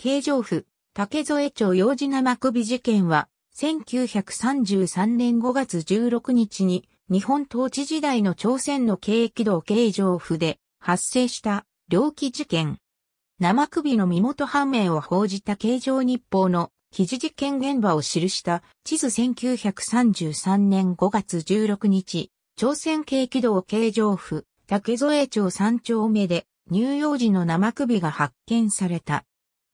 京城府、竹添町幼児生首事件は、1933年5月16日に、日本統治時代の朝鮮の京畿道京城府で発生した猟奇事件。生首の身元判明を報じた京城日報の記事事件現場を記した地図1933年5月16日、朝鮮京畿道京城府、竹添町三丁目で乳幼児の生首が発見された。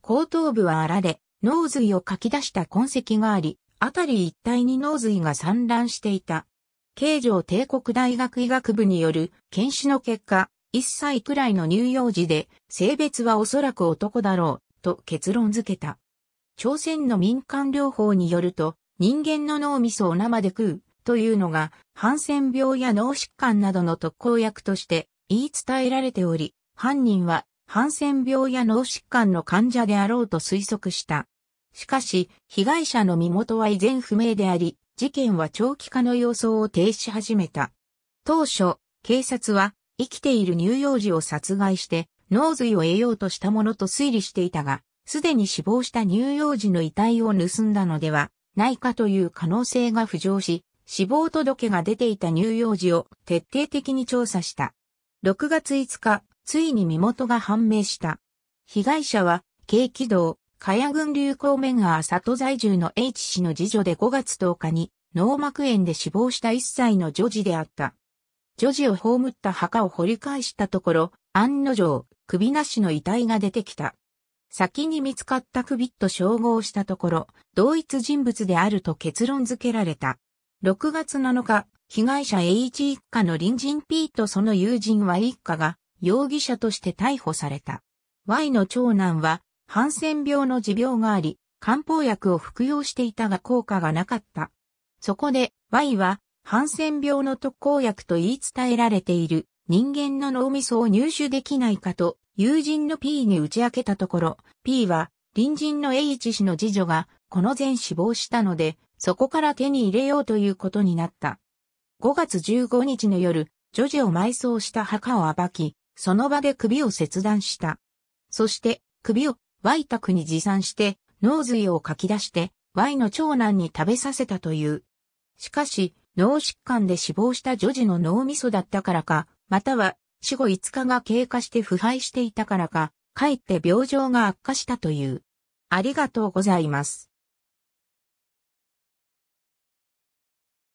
後頭部は荒れ、脳髄をかき出した痕跡があり、あたり一帯に脳髄が散乱していた。刑城帝国大学医学部による検視の結果、1歳くらいの乳幼児で、性別はおそらく男だろう、と結論付けた。朝鮮の民間療法によると、人間の脳みそを生で食う、というのが、ハンセン病や脳疾患などの特効薬として言い伝えられており、犯人はハンセン病や脳疾患の患者であろうと推測した。しかし、被害者の身元は依然不明であり、事件は長期化の様相を呈し始めた。当初、警察は生きている乳幼児を殺害して脳髄を得ようとしたものと推理していたが、すでに死亡した乳幼児の遺体を盗んだのではないかという可能性が浮上し、死亡届が出ていた乳幼児を徹底的に調査した。6月5日、ついに身元が判明した。被害者は、軽軌道、加谷郡流行面が里在住の H 氏の次女で5月10日に、脳膜炎で死亡した1歳の女児であった。女児を葬った墓を掘り返したところ、案の定、首なしの遺体が出てきた。先に見つかった首と照合したところ、同一人物であると結論付けられた。6月7日、被害者 H 一家の隣人 P とその友人は一家が容疑者として逮捕された。Y の長男は、ハンセン病の持病があり、漢方薬を服用していたが効果がなかった。そこで、Y は、ハンセン病の特効薬と言い伝えられている人間の脳みそを入手できないかと、友人の P に打ち明けたところ、P は、隣人の H 氏の次女が、この前死亡したので、そこから手に入れようということになった。5月15日の夜、女児を埋葬した墓を暴き、その場で首を切断した。そして首を Y 宅に持参して脳髄を書き出して Y の長男に食べさせたという。しかし、脳疾患で死亡した女児の脳みそだったからか、または死後5日が経過して腐敗していたからか、かえって病状が悪化したという。ありがとうございます。